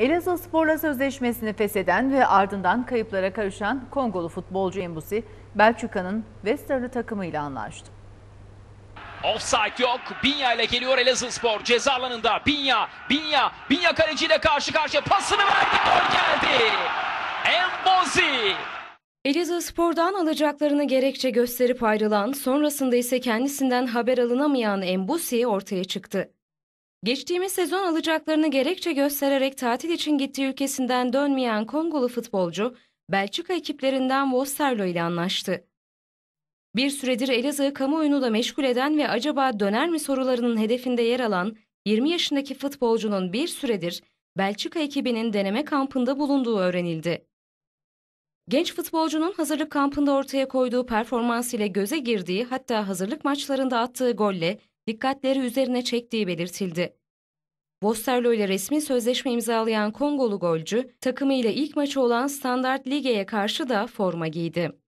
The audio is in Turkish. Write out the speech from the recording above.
Elazığ Spor'la sözleşmesini fesheden ve ardından kayıplara karışan Kongolu futbolcu Embusi, Belçika'nın Westerlo takımıyla anlaştı. Offside yok. Binya ile geliyor Elazığ Spor. Ceza alanında Binya, Binya, Binya kaleciyle karşı karşıya pasını verdi. Gol geldi. Embozi. Elazığ Spor'dan alacaklarını gerekçe gösterip ayrılan, sonrasında ise kendisinden haber alınamayan Embusi ortaya çıktı. Geçtiğimiz sezon alacaklarını gerekçe göstererek tatil için gittiği ülkesinden dönmeyen Kongolu futbolcu, Belçika ekiplerinden Wosterlo ile anlaştı. Bir süredir Elazığ kamuoyunu da meşgul eden ve acaba döner mi sorularının hedefinde yer alan 20 yaşındaki futbolcunun bir süredir Belçika ekibinin deneme kampında bulunduğu öğrenildi. Genç futbolcunun hazırlık kampında ortaya koyduğu performans ile göze girdiği hatta hazırlık maçlarında attığı golle dikkatleri üzerine çektiği belirtildi. Vosterlo ile resmi sözleşme imzalayan Kongolu golcü, takımıyla ilk maçı olan Standard Lige'ye karşı da forma giydi.